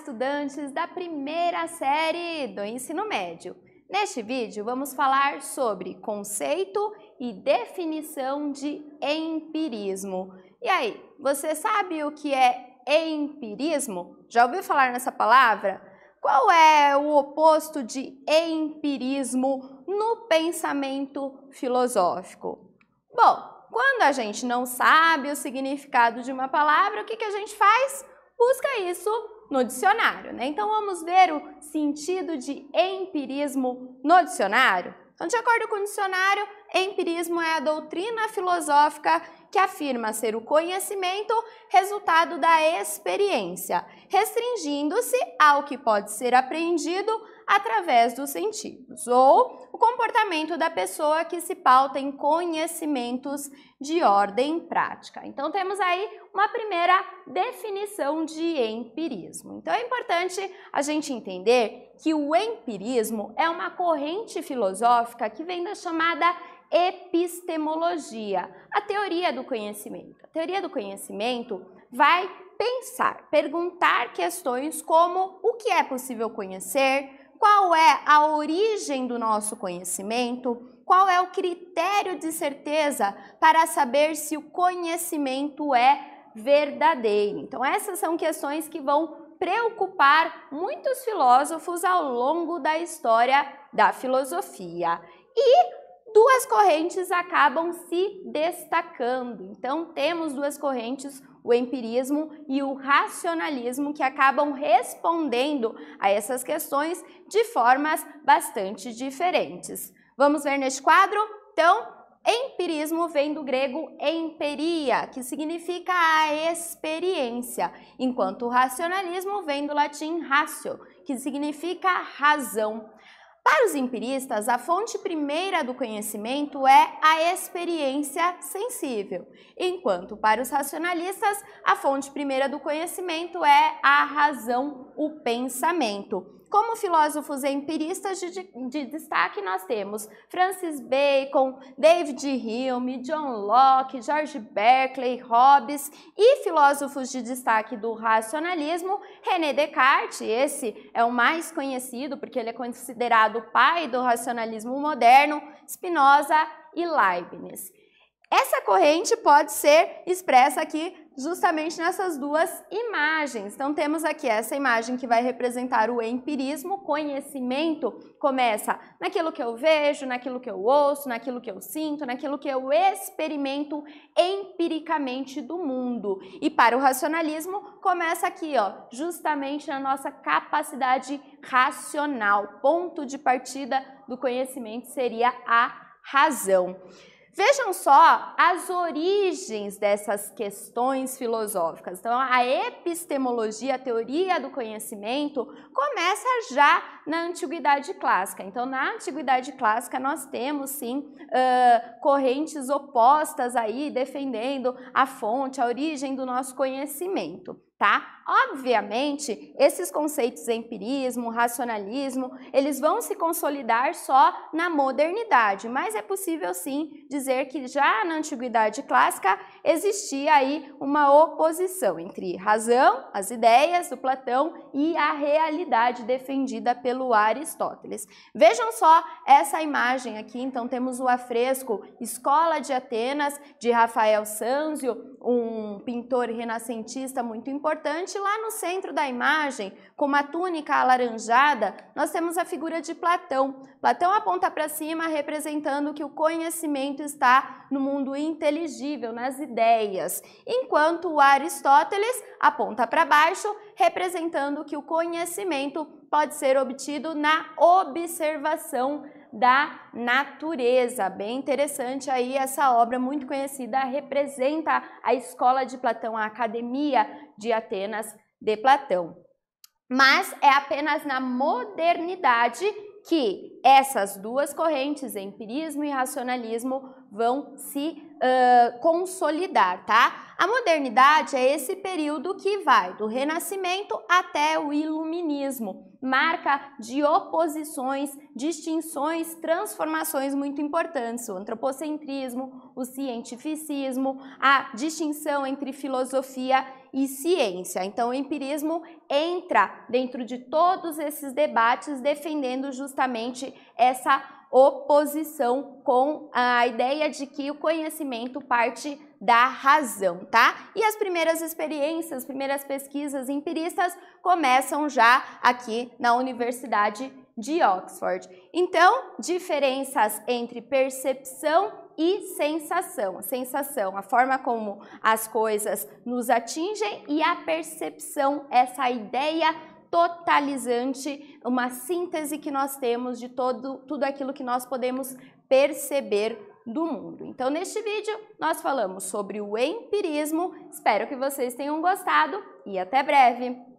estudantes da primeira série do ensino médio. Neste vídeo, vamos falar sobre conceito e definição de empirismo. E aí, você sabe o que é empirismo? Já ouviu falar nessa palavra? Qual é o oposto de empirismo no pensamento filosófico? Bom, quando a gente não sabe o significado de uma palavra, o que, que a gente faz? Busca isso no dicionário, né? Então vamos ver o sentido de empirismo no dicionário. Então, de acordo com o dicionário, empirismo é a doutrina filosófica que afirma ser o conhecimento resultado da experiência, restringindo-se ao que pode ser aprendido através dos sentidos, ou comportamento da pessoa que se pauta em conhecimentos de ordem prática. Então temos aí uma primeira definição de empirismo. Então é importante a gente entender que o empirismo é uma corrente filosófica que vem da chamada epistemologia, a teoria do conhecimento. A teoria do conhecimento vai pensar, perguntar questões como o que é possível conhecer, qual é a origem do nosso conhecimento, qual é o critério de certeza para saber se o conhecimento é verdadeiro. Então, essas são questões que vão preocupar muitos filósofos ao longo da história da filosofia. E duas correntes acabam se destacando. Então, temos duas correntes o empirismo e o racionalismo, que acabam respondendo a essas questões de formas bastante diferentes. Vamos ver neste quadro? Então, Empirismo vem do grego "empiria", que significa a experiência, enquanto o racionalismo vem do latim ratio, que significa razão. Para os empiristas, a fonte primeira do conhecimento é a experiência sensível, enquanto para os racionalistas, a fonte primeira do conhecimento é a razão, o pensamento. Como filósofos empiristas de, de, destaque, nós temos Francis Bacon, David Hume, John Locke, George Berkeley, Hobbes e filósofos de destaque do racionalismo, René Descartes, esse é o mais conhecido porque ele é considerado o pai do racionalismo moderno, Spinoza e Leibniz. Essa corrente pode ser expressa aqui justamente nessas duas imagens. Então temos aqui essa imagem que vai representar o empirismo, conhecimento começa naquilo que eu vejo, naquilo que eu ouço, naquilo que eu sinto, naquilo que eu experimento empiricamente do mundo. E para o racionalismo começa aqui, ó, justamente na nossa capacidade racional. Ponto de partida do conhecimento seria a razão. Vejam só as origens dessas questões filosóficas. Então, a epistemologia, a teoria do conhecimento, começa já na Antiguidade Clássica. Então, na Antiguidade Clássica, nós temos, sim, uh, correntes opostas aí, defendendo a fonte, a origem do nosso conhecimento tá? Obviamente, esses conceitos empirismo, racionalismo, eles vão se consolidar só na modernidade, mas é possível sim dizer que já na antiguidade clássica existia aí uma oposição entre razão, as ideias do Platão e a realidade defendida pelo Aristóteles. Vejam só essa imagem aqui, então temos o afresco Escola de Atenas de Rafael Sanzio um pintor renascentista muito importante. Lá no centro da imagem, com uma túnica alaranjada, nós temos a figura de Platão. Platão aponta para cima, representando que o conhecimento está no mundo inteligível, nas ideias, enquanto Aristóteles aponta para baixo, representando que o conhecimento pode ser obtido na observação da natureza. Bem interessante aí essa obra muito conhecida, representa a escola de Platão, a academia de Atenas de Platão. Mas é apenas na modernidade que essas duas correntes, empirismo e racionalismo, vão se uh, consolidar, tá? A modernidade é esse período que vai do Renascimento até o Iluminismo, marca de oposições, distinções, transformações muito importantes: o antropocentrismo, o cientificismo, a distinção entre filosofia e ciência. Então, o empirismo entra dentro de todos esses debates defendendo justamente essa oposição com a ideia de que o conhecimento parte da razão, tá? E as primeiras experiências, as primeiras pesquisas empiristas começam já aqui na Universidade de Oxford. Então, diferenças entre percepção e sensação. A sensação, a forma como as coisas nos atingem e a percepção, essa ideia totalizante, uma síntese que nós temos de todo, tudo aquilo que nós podemos perceber do mundo. Então, neste vídeo, nós falamos sobre o empirismo. Espero que vocês tenham gostado e até breve!